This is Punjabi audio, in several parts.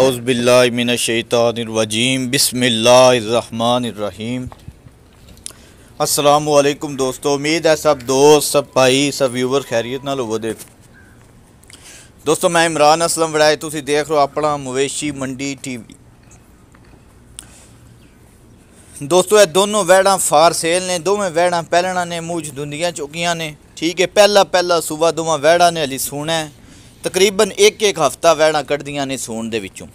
اعوذ باللہ من الشیطان الرجیم بسم اللہ الرحمن الرحیم السلام علیکم دوستو امید ہے سب دوست سب بھائی سب ویور خیریت دے دوستو میں عمران اسلم وڑائے وڑا دیکھ رہے اپنا مویشی منڈی ٹی وی دوستو یہ دونوں ویڑاں سیل نے دونیں ویڑا پہلنا نے موج نے ٹھیک ہے پہلا پہلا صبح دوواں ویڑا نے علی سونا ہے ਤਕਰੀਬਨ ਇੱਕ ਇੱਕ ਹਫਤਾ ਵਹਿਣਾ ਕੱਢਦੀਆਂ ਨੇ ਸੌਣ ਦੇ ਵਿੱਚੋਂ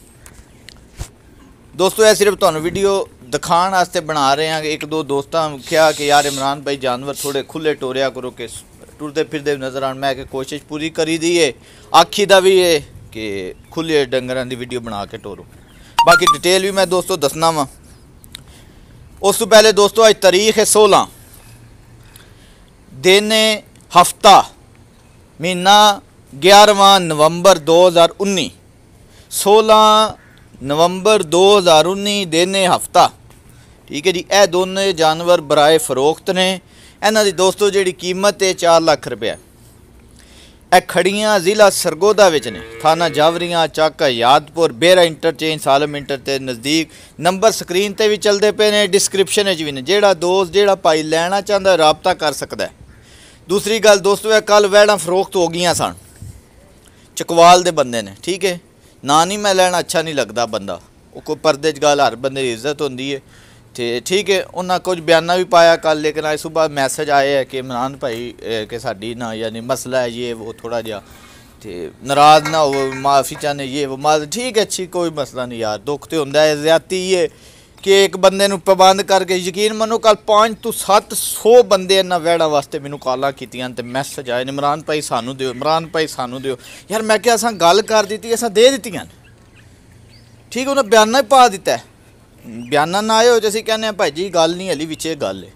ਦੋਸਤੋ ਇਹ ਸਿਰਫ ਤੁਹਾਨੂੰ ਵੀਡੀਓ ਦਿਖਾਣ ਵਾਸਤੇ ਬਣਾ ਰਹੇ ਹਾਂ ਇੱਕ ਦੋ ਦੋਸਤਾਂ ਕਿਹਾ ਕਿ ਯਾਰ ਇਮਰਾਨ ਭਾਈ ਜਾਨਵਰ ਥੋੜੇ ਖੁੱਲੇ ਟੋਰਿਆ ਕਰੋ ਕਿ ਟੁਰਦੇ ਫਿਰਦੇ ਨਜ਼ਰ ਆਣ ਮੈਂ ਕਿ ਕੋਸ਼ਿਸ਼ ਪੂਰੀ ਕਰੀ ਦੀ ਏ ਆਖੀ ਦਾ ਵੀ ਏ ਕਿ ਖੁੱਲੇ ਡੰਗਰਾਂ ਦੀ ਵੀਡੀਓ ਬਣਾ ਕੇ ਟੋਰੋ ਬਾਕੀ ਡਿਟੇਲ ਵੀ ਮੈਂ ਦੋਸਤੋ ਦੱਸਣਾ ਵਾਂ ਉਸ ਤੋਂ ਪਹਿਲੇ ਦੋਸਤੋ ਅੱਜ ਤਾਰੀਖ ਹੈ 16 ਦਿਨ ਹਫਤਾ ਮਹੀਨਾ 11 ਨਵੰਬਰ 2019 16 ਨਵੰਬਰ 2019 ਦਿਨ ਹਫਤਾ ਠੀਕ ਹੈ ਜੀ ਇਹ ਦੋਨੇ ਜਾਨਵਰ ਬਰਾਏ ਫਰੋਖਤ ਨੇ ਇਹਨਾਂ ਦੀ ਦੋਸਤੋ ਜਿਹੜੀ ਕੀਮਤ ਹੈ 4 ਲੱਖ ਰੁਪਏ ਇਹ ਖੜੀਆਂ ਜ਼ਿਲ੍ਹਾ ਸਰਗੋਦਾ ਵਿੱਚ ਨੇ ਥਾਣਾ ਜਾਵਰੀਆਂ ਚੱਕ ਯਾਦਪੁਰ ਬੇਰਾ ਇੰਟਰਚੇਂਜ ਸਾਲਮ ਇੰਟਰ ਤੇ ਨਜ਼ਦੀਕ ਨੰਬਰ ਸਕਰੀਨ ਤੇ ਵੀ ਚੱਲਦੇ ਪਏ ਨੇ ਡਿਸਕ੍ਰਿਪਸ਼ਨ ਵਿੱਚ ਵੀ ਨੇ ਜਿਹੜਾ ਦੋਸਤ ਜਿਹੜਾ ਭਾਈ ਲੈਣਾ ਚਾਹੁੰਦਾ ਰਾਬਤਾ ਕਰ ਸਕਦਾ ਦੂਸਰੀ ਗੱਲ ਦੋਸਤੋ ਇਹ ਕੱਲ ਵੈੜਾਂ ਫਰੋਖਤ ਹੋ ਗਈਆਂ ਸਨ چکوال کے بندے ہیں ٹھیک ہے نا نہیں میں لینا اچھا نہیں لگتا بندہ وہ کوئی پردے چال ہر بندے عزت ہوتی ہے ٹھیک ہے انہیں کچھ بیان بھی پایا کل لیکن آج صبح میسج آئے ہیں کہ مران بھائی کہ ساڑی نہ یا یعنی نہیں مسئلہ ہے یہ وہ تھوڑا جہا ناراض نہ ہو معافی چاہے یہ وہ ٹھیک ہے اچھی کوئی مسئلہ نہیں یار دکھ تو ہوتا ہے زیادتی ہے ਕਿ ਇੱਕ ਬੰਦੇ ਨੂੰ ਪਾਬੰਦ ਕਰਕੇ ਯਕੀਨ ਮੰਨੋ ਕੱਲ 5 ਤੋਂ 700 ਬੰਦੇ ਇਹਨਾਂ ਵੈੜਾ ਵਾਸਤੇ ਮੈਨੂੰ ਕਾਲਾਂ ਕੀਤੀਆਂ ਤੇ ਮੈਸੇਜ ਆਏ ਇਮਰਾਨ ਭਾਈ ਸਾਨੂੰ ਦਿਓ ਇਮਰਾਨ ਭਾਈ ਸਾਨੂੰ ਦਿਓ ਯਾਰ ਮੈਂ ਕਿਹਾ ਅਸਾਂ ਗੱਲ ਕਰ ਦਿੱਤੀ ਅਸਾਂ ਦੇ ਦਿੱਤੀਆਂ ਠੀਕ ਉਹਨਾਂ ਬਿਆਨਾਂ ਹੀ ਪਾ ਦਿੱਤਾ ਬਿਆਨਾਂ ਨਾ ਆਏ ਹੋ ਜੇ ਅਸੀਂ ਕਹਿੰਦੇ ਆ ਭਾਈ ਜੀ ਗੱਲ ਨਹੀਂ ਹਲੀ ਵਿੱਚੇ ਗੱਲ ਹੈ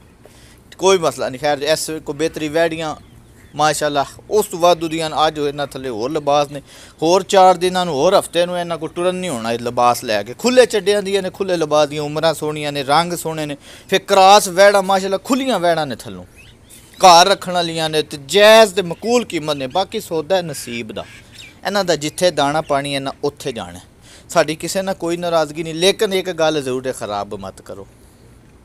ਕੋਈ ਮਸਲਾ ਨਹੀਂ ਖੈਰ ਇਸ ਕੋ ਬਿਹਤਰੀ ਵੈੜੀਆਂ ਮਾਸ਼ਾਅੱਲਾ ਉਸ ਤੋਂ ਬਾਅਦ ਦੁਨੀਆਨ ਅੱਜ ਇਹਨਾਂ ਥੱਲੇ ਹੋਰ ਲਿਬਾਸ ਨੇ ਹੋਰ 4 ਦਿਨਾਂ ਨੂੰ ਹੋਰ ਹਫਤੇ ਨੂੰ ਇਹਨਾਂ ਕੋ ਟੁਰਨ ਨਹੀਂ ਹੋਣਾ ਇਹ ਲਿਬਾਸ ਲੈ ਕੇ ਖੁੱਲੇ ਚੱਡਿਆਂ ਦੀਆਂ ਨੇ ਖੁੱਲੇ ਲਿਬਾਸ ਦੀਆਂ ਉਮਰਾਂ ਸੋਹਣੀਆਂ ਨੇ ਰੰਗ ਸੋਹਣੇ ਨੇ ਫਿਰ ਕਰਾਸ ਵੈੜਾ ਮਾਸ਼ਾਅੱਲਾ ਖੁੱਲੀਆਂ ਵੈੜਾਂ ਨੇ ਥੱਲੋਂ ਘਰ ਰੱਖਣ ਵਾਲੀਆਂ ਨੇ ਤੇ ਜਾਇਜ਼ ਤੇ ਮਕੂਲ ਕੀਮਤ ਨੇ ਬਾਕੀ ਸੌਦਾ ਨਸੀਬ ਦਾ ਇਹਨਾਂ ਦਾ ਜਿੱਥੇ ਦਾਣਾ ਪਾਣੀ ਇਹਨਾਂ ਉੱਥੇ ਜਾਣਾ ਸਾਡੀ ਕਿਸੇ ਨਾਲ ਕੋਈ ਨਾਰਾਜ਼ਗੀ ਨਹੀਂ ਲੇਕਿਨ ਇੱਕ ਗੱਲ ਜ਼ਰੂਰ ਹੈ ਖਰਾਬ ਮਤ ਕਰੋ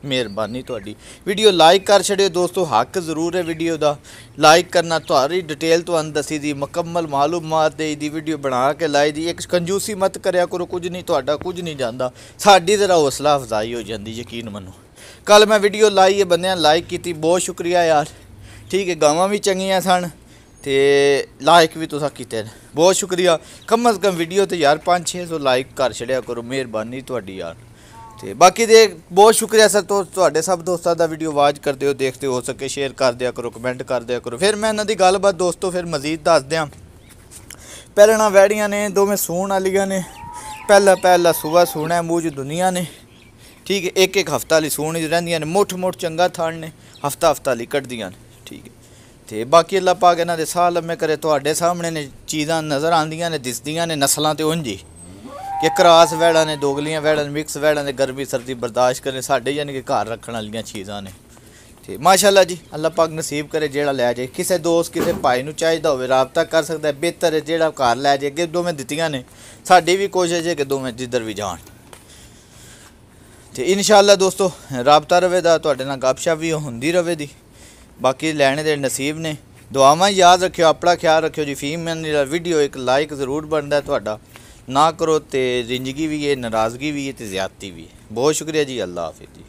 ਮਿਹਰਬਾਨੀ ਤੁਹਾਡੀ ਵੀਡੀਓ ਲਾਈਕ ਕਰ ਛੜਿਓ ਦੋਸਤੋ ਹੱਕ ਜ਼ਰੂਰ ਹੈ ਵੀਡੀਓ ਦਾ ਲਾਈਕ ਕਰਨਾ ਤੁਹਾਰੀ ਡਿਟੇਲ ਤੁਹਾਨੂੰ ਦਸੀ ਦੀ ਮੁਕੰਮਲ ਮਾਲੂਮਾਤ ਦੇ ਦੀ ਵੀਡੀਓ ਬਣਾ ਕੇ ਲਾਈ ਦੀ ਇੱਕ ਕੰਜੂਸੀ ਮਤ ਕਰਿਆ ਕਰੋ ਕੁਝ ਨਹੀਂ ਤੁਹਾਡਾ ਕੁਝ ਨਹੀਂ ਜਾਂਦਾ ਸਾਡੀ ਜ਼ਰਾ ਹੌਸਲਾ ਅਫਜ਼ਾਈ ਹੋ ਜਾਂਦੀ ਯਕੀਨ ਮੰਨੋ ਕੱਲ ਮੈਂ ਵੀਡੀਓ ਲਾਈ ਇਹ ਬੰਦਿਆਂ ਲਾਈਕ ਕੀਤੀ ਬਹੁਤ ਸ਼ੁਕਰੀਆ ਯਾਰ ਠੀਕ ਹੈ ਗਾਵਾਂ ਵੀ ਚੰਗੀਆਂ ਸਨ ਤੇ ਲਾਈਕ ਵੀ ਤੁਸੀਂ ਕੀਤੇ ਨੇ ਬਹੁਤ ਸ਼ੁਕਰੀਆ ਕਮ ਅਜ਼ ਕਮ ਵੀਡੀਓ ਤੇ ਯਾਰ 5-600 ਲਾਈਕ ਕਰ ਛੜਿਆ ਕਰੋ ਮਿਹਰਬਾਨੀ ਤੁਹਾਡੀ ਯਾਰ ਤੇ ਬਾਕੀ ਦੇ ਬਹੁਤ ਸ਼ੁਕਰੀਆ ਸਰ ਤੋਂ ਤੁਹਾਡੇ ਸਭ ਦੋਸਤਾਂ ਦਾ ਵੀਡੀਓ ਵਾਚ ਕਰਦੇ ਹੋ ਦੇਖਦੇ ਹੋ ਸਕੇ ਸ਼ੇਅਰ ਕਰ ਦਿਆ ਕਰੋ ਕਮੈਂਟ ਕਰ ਦਿਆ ਕਰੋ ਫਿਰ ਮੈਂ ਇਹਨਾਂ ਦੀ ਗੱਲਬਾਤ ਦੋਸਤੋ ਫਿਰ ਮਜ਼ੀਦ ਦੱਸ ਦਿਆਂ ਪਹਿਲਣਾ ਵੈੜੀਆਂ ਨੇ ਦੋਵੇਂ ਸੂਣ ਵਾਲੀਆਂ ਨੇ ਪਹਿਲਾ ਪਹਿਲਾ ਸੂਆ ਸੂਣਾ ਮੂਝ ਦੁਨੀਆ ਨੇ ਠੀਕ ਹੈ ਇੱਕ ਇੱਕ ਹਫਤਾ ਲਈ ਸੂਣ ਰਹਿੰਦੀਆਂ ਨੇ ਮੋਠ ਮੋਠ ਚੰਗਾ ਥਾਣ ਨੇ ਹਫਤਾ ਹਫਤਾ ਲਈ ਕੱਢਦੀਆਂ ਨੇ ਠੀਕ ਹੈ ਤੇ ਬਾਕੀ ਅੱਲਾ ਪਾਕ ਇਹਨਾਂ ਦੇ ਸਾਹ ਲੰਮੇ ਕਰੇ ਤੁਹਾਡੇ ਸਾਹਮਣੇ ਨੇ ਚੀਜ਼ਾਂ ਨਜ਼ਰ ਆਉਂਦੀਆਂ ਨੇ ਦਿਸਦੀਆਂ ਨੇ ਨਸਲਾਂ ਤੇ ਉਂਝੀ ਕਿ ਕਰਾਸ ਵੈੜਾਂ ਨੇ ਦੋਗਲੀਆਂ ਵੈੜਾਂ ਮਿਕਸ ਵੈੜਾਂ ਦੇ ਗਰਮੀ ਸਰਦੀ ਬਰਦਾਸ਼ਤ ਕਰਨੇ ਸਾਡੇ ਯਾਨੀ ਕਿ ਘਰ ਰੱਖਣ ਵਾਲੀਆਂ ਚੀਜ਼ਾਂ ਨੇ ਤੇ ਮਾਸ਼ਾਅੱਲਾ ਜੀ ਅੱਲਾਹ ਪਾਕ ਨਸੀਬ ਕਰੇ ਜਿਹੜਾ ਲੈ ਜਾਏ ਕਿਸੇ ਦੋਸਤ ਕਿਸੇ ਭਾਈ ਨੂੰ ਚਾਹੀਦਾ ਹੋਵੇ ਰਾਬਤਾ ਕਰ ਸਕਦਾ ਬਿਹਤਰ ਹੈ ਜਿਹੜਾ ਘਰ ਲੈ ਜਾਏ ਕਿ ਦੋਵੇਂ ਦਿੱਤੀਆਂ ਨੇ ਸਾਡੀ ਵੀ ਕੋਸ਼ਿਸ਼ ਹੈ ਕਿ ਦੋਵੇਂ ਜਿੱਧਰ ਵੀ ਜਾਣ ਤੇ ਇਨਸ਼ਾਅੱਲਾ ਦੋਸਤੋ ਰਾਬਤਾ ਰਵੇਦਾ ਤੁਹਾਡੇ ਨਾਲ ਗੱਪਸ਼ਪ ਵੀ ਹੁੰਦੀ ਰਵੇਦੀ ਬਾਕੀ ਲੈਣੇ ਦੇ ਨਸੀਬ ਨੇ ਦੁਆਵਾਂ ਯਾਦ ਰੱਖਿਓ ਆਪਣਾ ਖਿਆਲ ਰੱਖਿਓ ਜੀ ਫੀਮ ਮੈਨ ਵੀਡੀਓ ਇੱਕ ਲਾਈਕ ਜ਼ਰੂਰ ਬਣਦਾ ਤੁਹਾਡਾ ਨਾ ਕਰੋ ਤੇ ਜ਼ਿੰਦਗੀ ਵੀ ਹੈ ਨਰਾਜ਼ਗੀ ਵੀ ਹੈ ਤੇ ਜ਼ਿਆਦਤੀ ਵੀ ਹੈ ਬਹੁਤ ਸ਼ੁਕਰੀਆ ਜੀ ਅੱਲਾ ਹਾਫਿਜ਼ ਜੀ